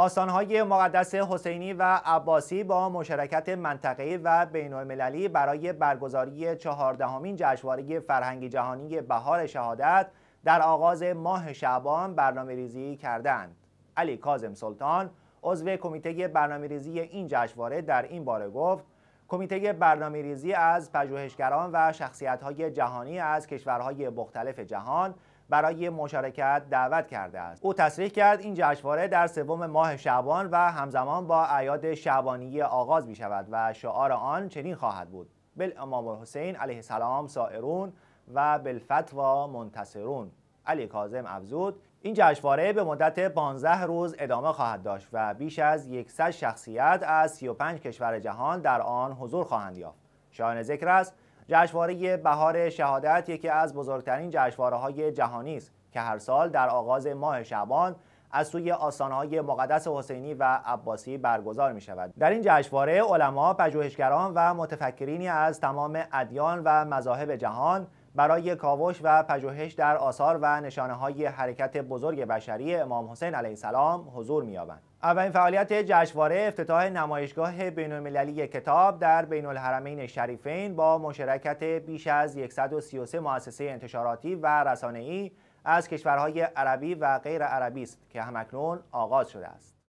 آستانهای مقدس حسینی و عباسی با مشارکت منطقه‌ای و بین‌المللی برای برگزاری چهاردهمین جشنواره فرهنگی جهانی بهار شهادت در آغاز ماه شعبان برنامه کردند. علی کازم سلطان عضو کمیته برنامه این جشنواره در این باره گفت کمیته برنامه از پژوهشگران و شخصیت‌های جهانی از کشورهای مختلف جهان برای مشارکت دعوت کرده است او تصریح کرد این جشنواره در سوم ماه شعبان و همزمان با اعیاد شعبانیه آغاز می شود و شعار آن چنین خواهد بود بل امام حسین علیه السلام سائرون و بالفتوا منتصرون علی کاظم افزود این جشنواره به مدت 15 روز ادامه خواهد داشت و بیش از 100 شخصیت از 35 کشور جهان در آن حضور خواهند یافت شایان ذکر است جشنواره بهار شهادت یکی از بزرگترین جشنواره‌های جهانی است که هر سال در آغاز ماه شعبان از سوی های مقدس حسینی و عباسی برگزار می شود در این جشنواره علما پژوهشگران و متفکرینی از تمام ادیان و مذاهب جهان برای کاوش و پژوهش در آثار و نشانه های حرکت بزرگ بشری امام حسین علیه السلام حضور می‌یابند. اولین فعالیت جشنواره افتتاح نمایشگاه بین‌المللی کتاب در بین شریفین با مشارکت بیش از 133 مؤسسه انتشاراتی و رسانه‌ای از کشورهای عربی و غیر عربی است که همکنون آغاز شده است